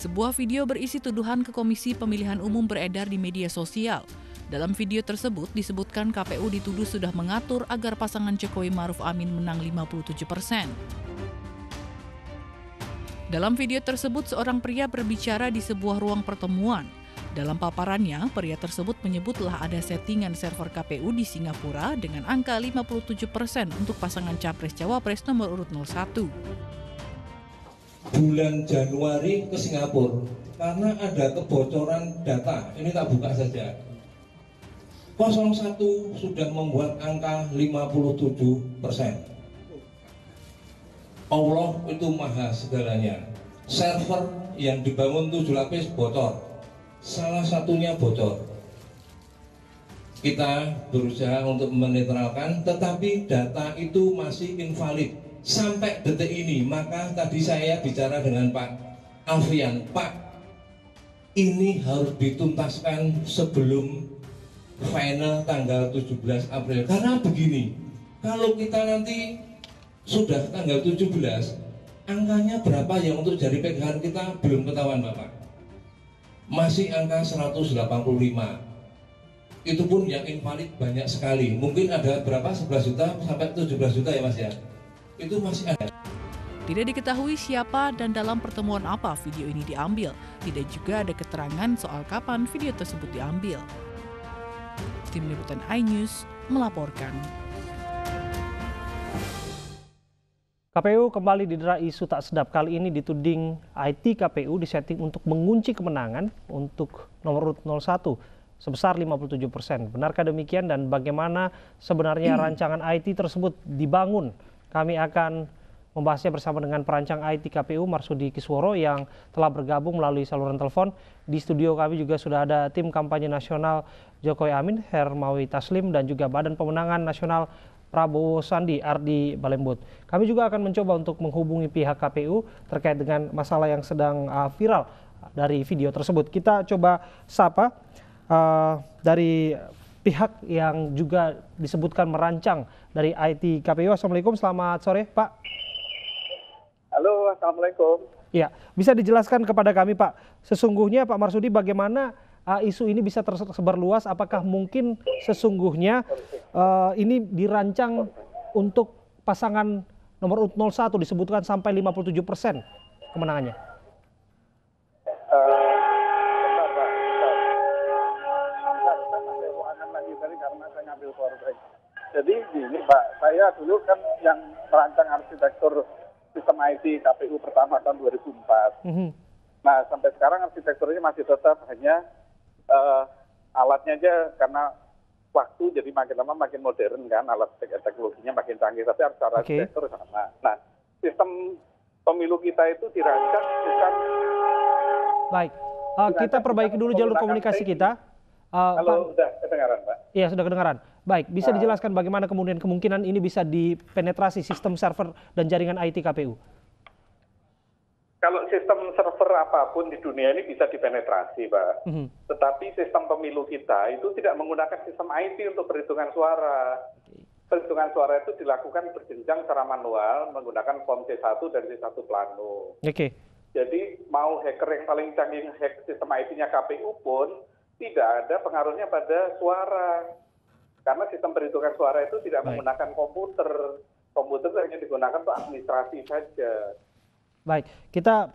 Sebuah video berisi tuduhan ke Komisi Pemilihan Umum beredar di media sosial. Dalam video tersebut disebutkan KPU dituduh sudah mengatur agar pasangan Jokowi Maruf Amin menang 57 persen. Dalam video tersebut, seorang pria berbicara di sebuah ruang pertemuan. Dalam paparannya, pria tersebut menyebut telah ada settingan server KPU di Singapura dengan angka 57 persen untuk pasangan Capres-Cawapres nomor urut 01 bulan Januari ke Singapura karena ada kebocoran data. Ini tak buka saja. 01 sudah membuat angka 57 persen. Allah itu maha segalanya. Server yang dibangun tujuh lapis bocor. Salah satunya bocor. Kita berusaha untuk menetralkan, tetapi data itu masih invalid sampai detik ini maka tadi saya bicara dengan Pak Alfian Pak ini harus dituntaskan sebelum final tanggal 17 April karena begini kalau kita nanti sudah tanggal 17 angkanya berapa yang untuk jari pegangan kita belum ketahuan Bapak masih angka 185 itu pun yang invalid banyak sekali mungkin ada berapa 11 juta sampai 17 juta ya Mas ya itu masih ada. Tidak diketahui siapa dan dalam pertemuan apa video ini diambil. Tidak juga ada keterangan soal kapan video tersebut diambil. Tim Liputan iNews melaporkan. KPU kembali didera isu tak sedap. Kali ini dituding IT KPU disetting untuk mengunci kemenangan untuk nomor urut 01 sebesar 57 persen. Benarkah demikian dan bagaimana sebenarnya hmm. rancangan IT tersebut dibangun? Kami akan membahasnya bersama dengan perancang IT KPU Marsudi Kisworo yang telah bergabung melalui saluran telepon. Di studio kami juga sudah ada tim kampanye nasional Jokowi Amin, Hermawi Taslim, dan juga Badan Pemenangan Nasional Prabowo Sandi Ardi Balembut. Kami juga akan mencoba untuk menghubungi pihak KPU terkait dengan masalah yang sedang uh, viral dari video tersebut. Kita coba sapa uh, dari pihak yang juga disebutkan merancang dari IT KPU. Assalamualaikum, selamat sore Pak. Halo, Assalamualaikum. Ya, bisa dijelaskan kepada kami Pak, sesungguhnya Pak Marsudi bagaimana uh, isu ini bisa tersebar luas? Apakah mungkin sesungguhnya uh, ini dirancang untuk pasangan nomor 01 disebutkan sampai 57 persen kemenangannya? Jadi gini Pak, saya dulu kan yang merancang arsitektur sistem IT KPU pertama tahun 2004. Mm -hmm. Nah sampai sekarang arsitekturnya masih tetap hanya uh, alatnya aja karena waktu jadi makin lama makin modern kan alat teknologinya makin canggih tapi secara okay. arsitektur sama. Nah sistem pemilu kita itu dirancang bukan. Baik, uh, kita perbaiki dulu jalur komunikasi kita. Uh, Halo, Pak, sudah kedengaran, Pak. Iya, sudah kedengaran. Baik, bisa ah. dijelaskan bagaimana kemudian kemungkinan ini bisa dipenetrasi sistem server dan jaringan IT KPU? Kalau sistem server apapun di dunia ini bisa dipenetrasi, Pak. Mm -hmm. Tetapi sistem pemilu kita itu tidak menggunakan sistem IT untuk perhitungan suara. Perhitungan suara itu dilakukan berjenjang secara manual menggunakan form C1 dan C1 plano. Oke. Okay. Jadi mau hacker yang paling canggih hack sistem IT-nya KPU pun tidak ada pengaruhnya pada suara. Karena sistem perhitungan suara itu tidak Baik. menggunakan komputer. Komputer hanya digunakan untuk administrasi saja. Baik, kita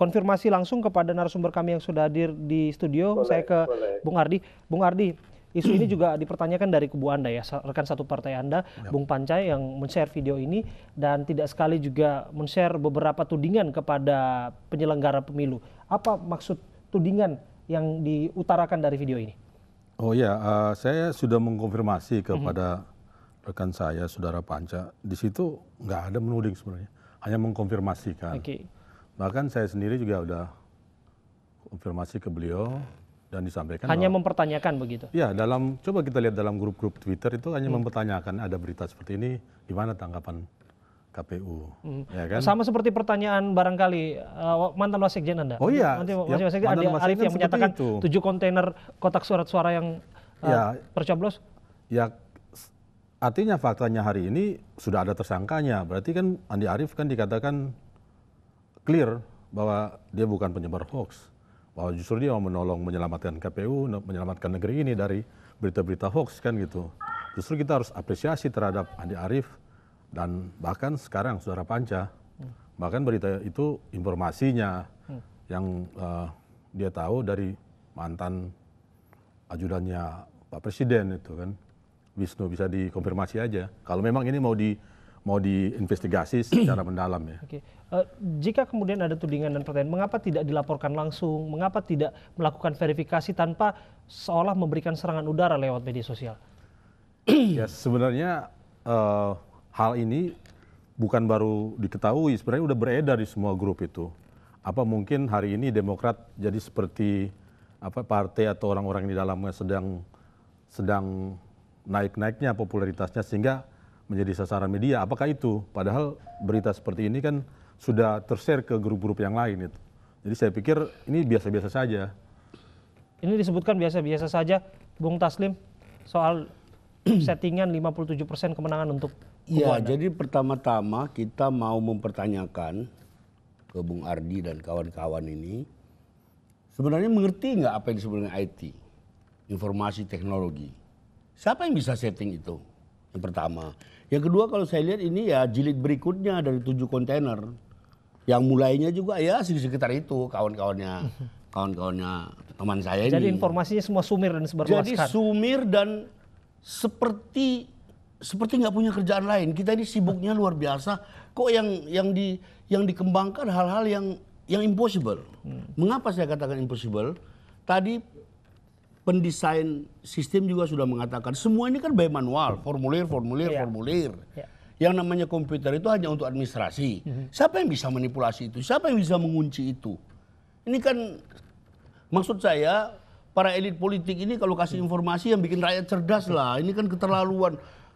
konfirmasi langsung kepada narasumber kami yang sudah hadir di studio. Boleh, Saya ke boleh. Bung Ardi. Bung Ardi, Isu ini juga dipertanyakan dari kubu Anda ya, rekan satu partai Anda, ya. Bung Pancai yang men-share video ini dan tidak sekali juga men-share beberapa tudingan kepada penyelenggara pemilu. Apa maksud tudingan yang diutarakan dari video ini? Oh ya, uh, saya sudah mengkonfirmasi mhm. kepada mm-hmm. rekan saya, saudara Panca. Di situ nggak ada menuding sebenarnya, hanya mengkonfirmasikan. Okay. Bahkan saya sendiri juga sudah konfirmasi ke beliau dan disampaikan hanya bahwa, mempertanyakan begitu. Ya, dalam coba kita lihat dalam grup-grup Twitter itu hanya hmm. mempertanyakan ada berita seperti ini, gimana tanggapan KPU. Hmm. Ya kan? Sama seperti pertanyaan barangkali uh, mantan wasekjen Anda. Oh iya. Nanti ya, wasekjen ada Arif kan yang menyatakan itu. tujuh kontainer kotak surat suara yang uh, ya, percoblos. Ya artinya faktanya hari ini sudah ada tersangkanya. Berarti kan Andi Arief kan dikatakan clear bahwa dia bukan penyebar hoax. Bahwa justru dia mau menolong menyelamatkan KPU, menyelamatkan negeri ini dari berita-berita hoax kan gitu. Justru kita harus apresiasi terhadap Andi Arief dan bahkan sekarang saudara panca bahkan berita itu informasinya yang uh, dia tahu dari mantan ajudannya Pak Presiden itu kan Wisnu bisa dikonfirmasi aja kalau memang ini mau di mau diinvestigasi secara mendalam ya. Okay. Uh, eh, jika kemudian ada tudingan dan pertanyaan, mengapa tidak dilaporkan langsung? Mengapa tidak melakukan verifikasi tanpa seolah memberikan serangan udara lewat media sosial? ya sebenarnya uh, hal ini bukan baru diketahui, sebenarnya udah beredar di semua grup itu. Apa mungkin hari ini Demokrat jadi seperti apa partai atau orang-orang di dalamnya sedang sedang naik-naiknya popularitasnya sehingga menjadi sasaran media. Apakah itu? Padahal berita seperti ini kan sudah tershare ke grup-grup yang lain itu. Jadi saya pikir ini biasa-biasa saja. Ini disebutkan biasa-biasa saja, Bung Taslim, soal settingan 57% kemenangan untuk Iya, jadi pertama-tama kita mau mempertanyakan ke Bung Ardi dan kawan-kawan ini, sebenarnya mengerti nggak apa yang disebut dengan IT, informasi teknologi. Siapa yang bisa setting itu? Yang pertama. Yang kedua kalau saya lihat ini ya jilid berikutnya dari tujuh kontainer. Yang mulainya juga ya sekitar itu kawan-kawannya kawan-kawannya teman saya ini. Jadi informasinya semua sumir dan sebarluaskan. Jadi sumir dan seperti seperti nggak punya kerjaan lain. Kita ini sibuknya luar biasa. Kok yang yang di yang dikembangkan hal-hal yang yang impossible. Hmm. Mengapa saya katakan impossible? Tadi pendesain sistem juga sudah mengatakan semua ini kan by manual, formulir, formulir, yeah. formulir. Yeah. Yang namanya komputer itu hanya untuk administrasi. Mm -hmm. Siapa yang bisa manipulasi itu? Siapa yang bisa mengunci itu? Ini kan maksud saya para elit politik ini kalau kasih hmm. informasi yang bikin rakyat cerdas lah. Ini kan keterlaluan.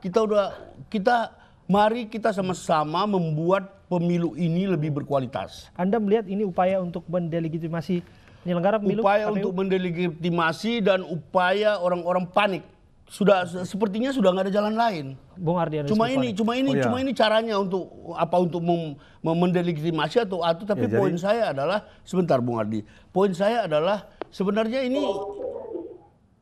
Kita udah kita mari kita sama-sama membuat pemilu ini lebih berkualitas. Anda melihat ini upaya untuk mendelegitimasi penyelenggara pemilu? Upaya KPU? untuk mendelegitimasi dan upaya orang-orang panik. Sudah sepertinya sudah nggak ada jalan lain. Bung Ardian. Cuma ini, panik. cuma ini, oh, iya. cuma ini caranya untuk apa untuk mem, mendelegitimasi atau atau tapi ya, poin jadi... saya adalah sebentar Bung Ardi. Poin saya adalah sebenarnya ini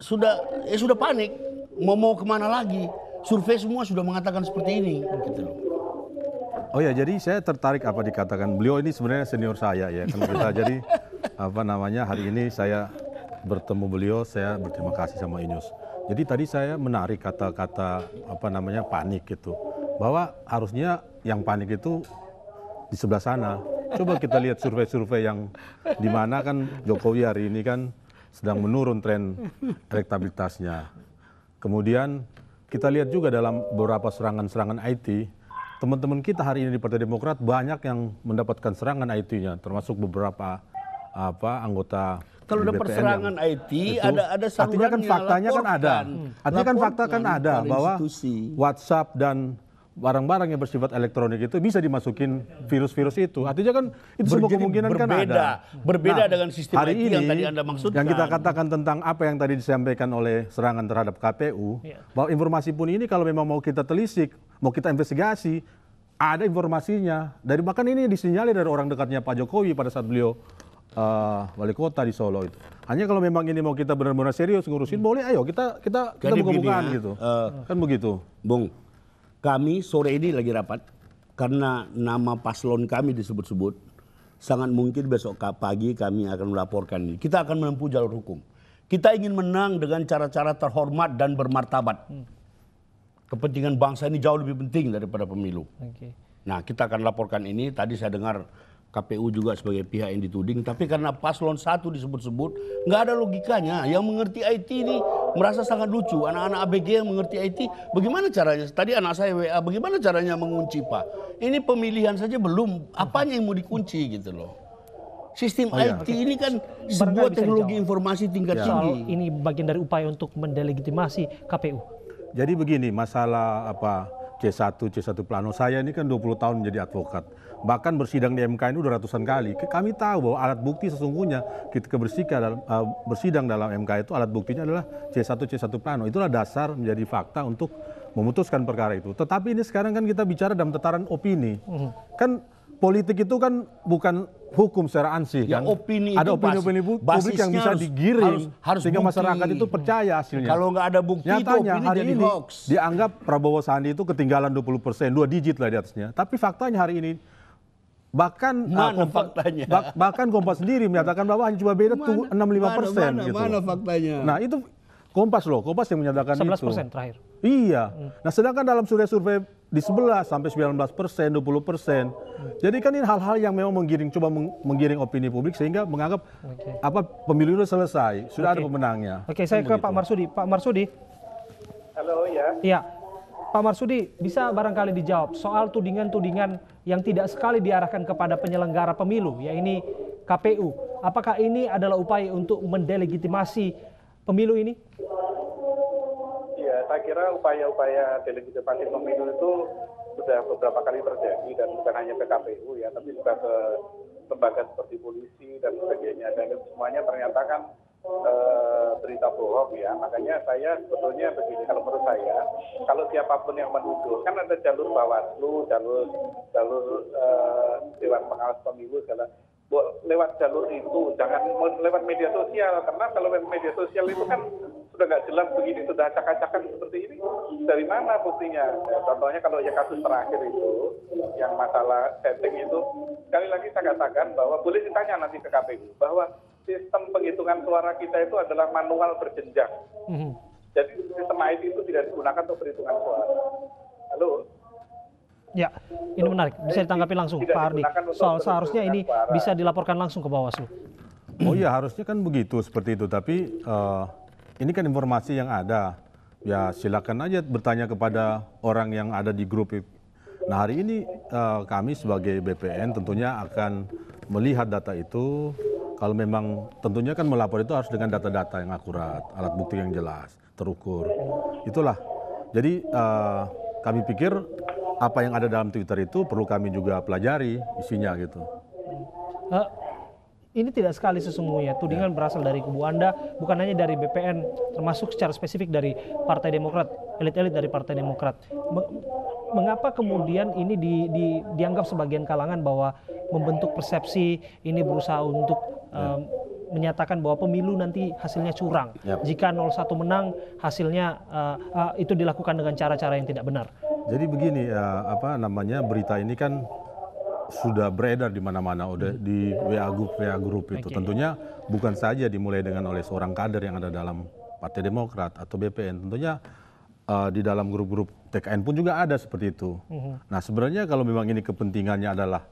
sudah ya sudah panik mau mau kemana lagi survei semua sudah mengatakan seperti ini gitu Oh ya, jadi saya tertarik apa dikatakan beliau ini sebenarnya senior saya ya kan kita jadi apa namanya hari ini saya bertemu beliau saya berterima kasih sama Inyus. Jadi tadi saya menarik kata-kata apa namanya panik gitu bahwa harusnya yang panik itu di sebelah sana. Coba kita lihat survei-survei yang di mana kan Jokowi hari ini kan sedang menurun tren elektabilitasnya. Kemudian kita lihat juga dalam beberapa serangan-serangan IT, teman-teman kita hari ini di Partai Demokrat banyak yang mendapatkan serangan IT-nya, termasuk beberapa apa anggota kalau dapat serangan yang, IT itu, ada ada artinya kan faktanya kan ada artinya kan fakta kan ada bahwa WhatsApp dan barang-barang yang bersifat elektronik itu bisa dimasukin virus-virus itu. Artinya kan itu Ber, semua kemungkinan kan berbeda, kan ada. Berbeda nah, dengan sistem hari ini, yang tadi Anda maksudkan. Yang kita katakan tentang apa yang tadi disampaikan oleh serangan terhadap KPU, ya. bahwa informasi pun ini kalau memang mau kita telisik, mau kita investigasi, ada informasinya. Dari bahkan ini disinyalir dari orang dekatnya Pak Jokowi pada saat beliau uh, wali kota di Solo itu. Hanya kalau memang ini mau kita benar-benar serius ngurusin, hmm. boleh ayo kita kita kita buka-bukaan ya, gitu. Uh, kan begitu. Bung, kami sore ini lagi rapat karena nama paslon kami disebut-sebut sangat mungkin besok pagi kami akan melaporkan ini. Kita akan menempuh jalur hukum. Kita ingin menang dengan cara-cara terhormat dan bermartabat. Hmm. Kepentingan bangsa ini jauh lebih penting daripada pemilu. Okay. Nah, kita akan laporkan ini. Tadi saya dengar KPU juga sebagai pihak yang dituding, tapi karena paslon satu disebut-sebut, nggak ada logikanya. Yang mengerti IT ini merasa sangat lucu. Anak-anak ABG yang mengerti IT, bagaimana caranya? Tadi anak saya WA, bagaimana caranya mengunci Pak? Ini pemilihan saja belum, apanya yang mau dikunci gitu loh. Sistem oh, iya. IT ini kan sebuah teknologi informasi tingkat ya. tinggi. Soal ini bagian dari upaya untuk mendelegitimasi KPU. Jadi begini, masalah apa C1, C1 Plano. Saya ini kan 20 tahun menjadi advokat bahkan bersidang di MK ini udah ratusan kali. Kami tahu bahwa alat bukti sesungguhnya kita kebersihkan dalam, uh, bersidang dalam MK itu alat buktinya adalah C1 C1 plano. Itulah dasar menjadi fakta untuk memutuskan perkara itu. Tetapi ini sekarang kan kita bicara dalam tataran opini. Hmm. Kan politik itu kan bukan hukum secara ansih ya, kan. Opini ada opini-opini publik yang bisa harus, digiring harus, harus sehingga bukti. masyarakat itu percaya hasilnya. Kalau nggak ada bukti Nyatanya, itu hari jadi ini hoax. dianggap Prabowo Sandi itu ketinggalan 20 persen, dua digit lah di atasnya. Tapi faktanya hari ini Bahkan eh, mana kompa, faktanya? Bah, bahkan Kompas sendiri menyatakan bahwa hanya cuma beda 65 persen gitu. Mana faktanya? Nah itu Kompas loh, Kompas yang menyatakan 11 itu. 11 persen terakhir. Iya. Hmm. Nah sedangkan dalam survei-survei di sebelah sampai 19 persen, 20 persen. Hmm. Jadi kan ini hal-hal yang memang menggiring, coba menggiring opini publik sehingga menganggap okay. apa pemilu itu selesai, sudah okay. ada pemenangnya. Oke, okay, saya kan ke Pak Marsudi. Pak Marsudi. Halo ya. Iya. Pak Marsudi, bisa barangkali dijawab soal tudingan-tudingan yang tidak sekali diarahkan kepada penyelenggara pemilu, yaitu KPU. Apakah ini adalah upaya untuk mendelegitimasi pemilu ini? Ya, saya kira upaya-upaya delegitimasi pemilu itu sudah beberapa kali terjadi dan bukan hanya ke KPU ya, tapi juga ke lembaga seperti polisi dan sebagainya. Dan semuanya ternyata kan eh, berita bohong ya. Makanya saya sebetulnya begini, kalau menurut saya, kalau siapapun yang menuduh, kan ada jalur bawaslu, jalur jalur uh, dewan pengawas pemilu segala lewat jalur itu jangan lewat media sosial karena kalau lewat media sosial itu kan sudah nggak jelas begini sudah acak-acakan seperti ini dari mana buktinya ya, contohnya kalau ya kasus terakhir itu yang masalah setting itu sekali lagi saya katakan bahwa boleh ditanya nanti ke KPU bahwa sistem penghitungan penghitungan suara kita itu adalah manual berjenjang. Mm-hmm. Jadi sistem IT itu tidak digunakan untuk perhitungan suara. Halo. Ya, ini menarik. Bisa ditanggapi langsung, Pak Ardi. Soal seharusnya ini para. bisa dilaporkan langsung ke Bawaslu. Oh iya, harusnya kan begitu seperti itu. Tapi uh, ini kan informasi yang ada. Ya silakan aja bertanya kepada orang yang ada di grup. Nah hari ini uh, kami sebagai BPN tentunya akan melihat data itu, kalau memang tentunya kan melapor itu harus dengan data-data yang akurat, alat bukti yang jelas, terukur. Itulah. Jadi uh, kami pikir apa yang ada dalam Twitter itu perlu kami juga pelajari isinya gitu. Uh, ini tidak sekali sesungguhnya. Tudingan ya. berasal dari kubu Anda, bukan hanya dari BPN, termasuk secara spesifik dari Partai Demokrat, elit-elit dari Partai Demokrat. Mengapa kemudian ini di, di, dianggap sebagian kalangan bahwa membentuk persepsi ini berusaha untuk um, menyatakan bahwa pemilu nanti hasilnya curang. Yep. Ya. Jika 01 menang, hasilnya uh, uh, itu dilakukan dengan cara-cara yang tidak benar. Jadi begini uh, apa namanya berita ini kan sudah beredar di mana-mana udah hmm. di WA group WA group itu. Okay. Tentunya bukan saja dimulai dengan oleh seorang kader yang ada dalam Partai Demokrat atau BPN. Tentunya uh, di dalam grup-grup TKN pun juga ada seperti itu. Hmm. Nah, sebenarnya kalau memang ini kepentingannya adalah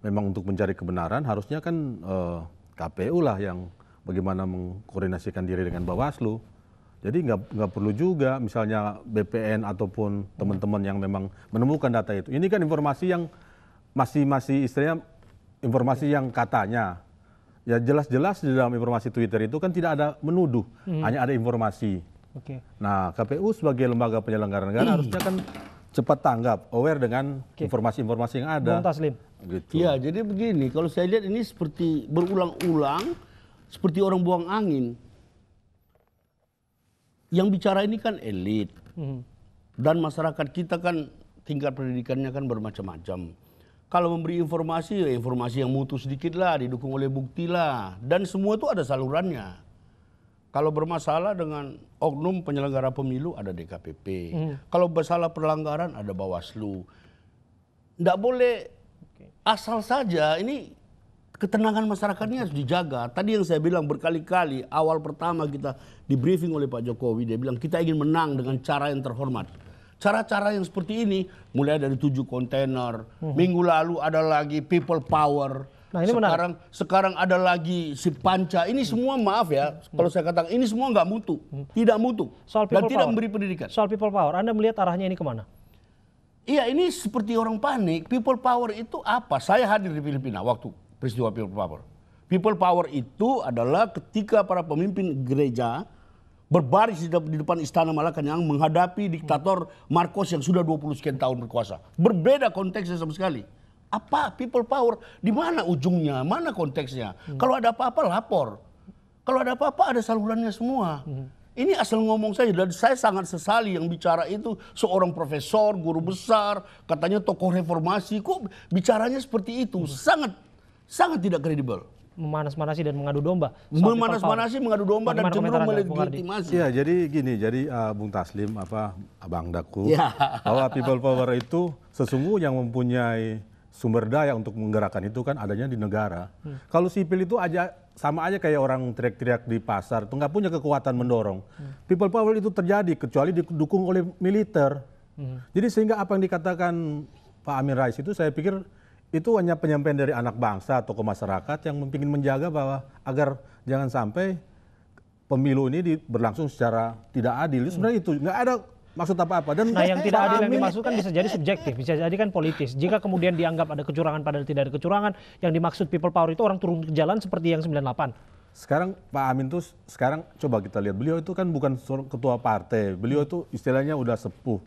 memang untuk mencari kebenaran, harusnya kan uh, kpu lah yang bagaimana mengkoordinasikan diri dengan bawaslu jadi nggak nggak perlu juga misalnya BPN ataupun teman-teman yang memang menemukan data itu ini kan informasi yang masih masih istilahnya informasi yang katanya ya jelas-jelas di dalam informasi Twitter itu kan tidak ada menuduh hmm. hanya ada informasi okay. nah KPU sebagai lembaga penyelenggara negara harusnya kan cepat tanggap aware dengan informasi-informasi okay. yang ada Bung Taslim Gitu. Ya, jadi begini, kalau saya lihat ini seperti berulang-ulang, seperti orang buang angin. Yang bicara ini kan elit, hmm. dan masyarakat kita kan tingkat pendidikannya kan bermacam-macam. Kalau memberi informasi, ya informasi yang mutu sedikit lah, didukung oleh bukti lah, dan semua itu ada salurannya. Kalau bermasalah dengan oknum penyelenggara pemilu ada DKPP. Hmm. Kalau bersalah pelanggaran ada Bawaslu. Tidak boleh Asal saja ini ketenangan masyarakatnya harus dijaga. Tadi yang saya bilang berkali-kali awal pertama kita di briefing oleh Pak Jokowi dia bilang kita ingin menang dengan cara yang terhormat. Cara-cara yang seperti ini mulai dari tujuh kontainer. Hmm. Minggu lalu ada lagi people power. Nah, ini sekarang menang. sekarang ada lagi si panca. Ini semua maaf ya, hmm. kalau saya katakan ini semua nggak mutu, hmm. tidak mutu, soal dan power. tidak memberi pendidikan. Soal people power, Anda melihat arahnya ini kemana? Iya ini seperti orang panik. People power itu apa? Saya hadir di Filipina waktu peristiwa people power. People power itu adalah ketika para pemimpin gereja berbaris di depan istana Malaka yang menghadapi diktator Marcos yang sudah 20 sekian tahun berkuasa. Berbeda konteksnya sama sekali. Apa people power? Di mana ujungnya? Mana konteksnya? Hmm. Kalau ada apa-apa lapor. Kalau ada apa-apa ada salurannya semua. Hmm. Ini asal ngomong saja dan saya sangat sesali yang bicara itu seorang profesor, guru besar, katanya tokoh reformasi kok bicaranya seperti itu. Hmm. Sangat sangat tidak kredibel memanas-manasi dan mengadu domba. Memanas-manasi, mengadu domba Bagaimana dan cenderung melegitimasi. Iya, jadi gini, jadi uh, Bung Taslim apa Abang Daku ya. bahwa people power itu sesungguhnya yang mempunyai sumber daya untuk menggerakkan itu kan adanya di negara. Hmm. Kalau sipil itu aja sama aja kayak orang teriak-teriak di pasar, itu nggak punya kekuatan mendorong. Hmm. People power itu terjadi kecuali didukung oleh militer. Hmm. Jadi sehingga apa yang dikatakan Pak Amin Rais itu saya pikir itu hanya penyampaian dari anak bangsa, atau ke masyarakat yang ingin menjaga bahwa agar jangan sampai pemilu ini berlangsung secara tidak adil. Hmm. Sebenarnya itu nggak ada maksud apa apa dan nah yang tidak adil yang dimaksud kan bisa jadi subjektif bisa jadi kan politis jika kemudian dianggap ada kecurangan padahal tidak ada kecurangan yang dimaksud people power itu orang turun ke jalan seperti yang 98 sekarang Pak Amin tuh sekarang coba kita lihat beliau itu kan bukan ketua partai beliau itu istilahnya udah sepuh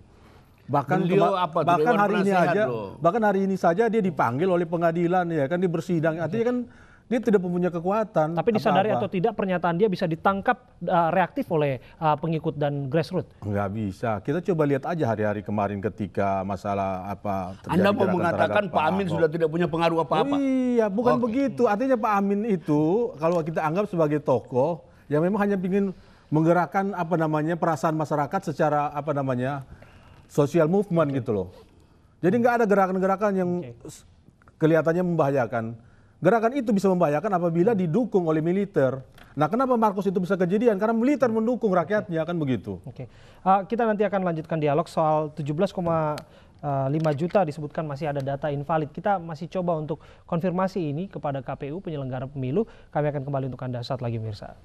bahkan beliau keba- apa, bahkan hari ini aja loh. bahkan hari ini saja dia dipanggil oleh pengadilan ya kan dia bersidang artinya kan dia tidak punya kekuatan. Tapi disadari apa -apa. atau tidak pernyataan dia bisa ditangkap uh, reaktif oleh uh, pengikut dan grassroots. Enggak bisa. Kita coba lihat aja hari-hari kemarin ketika masalah apa terjadi Anda mau mengatakan Pak, Amin Ahok. sudah tidak punya pengaruh apa-apa? iya, bukan okay. begitu. Artinya Pak Amin itu kalau kita anggap sebagai tokoh yang memang hanya ingin menggerakkan apa namanya perasaan masyarakat secara apa namanya social movement okay. gitu loh. Jadi nggak ada gerakan-gerakan yang okay. kelihatannya membahayakan. Gerakan itu bisa membahayakan apabila hmm. didukung oleh militer. Nah, kenapa Markus itu bisa kejadian? Karena militer hmm. mendukung rakyatnya, kan begitu. Oke, uh, kita nanti akan lanjutkan dialog soal 17, 5 juta disebutkan masih ada data invalid. Kita masih coba untuk konfirmasi ini kepada KPU penyelenggara pemilu. Kami akan kembali untuk Anda saat lagi mirsa.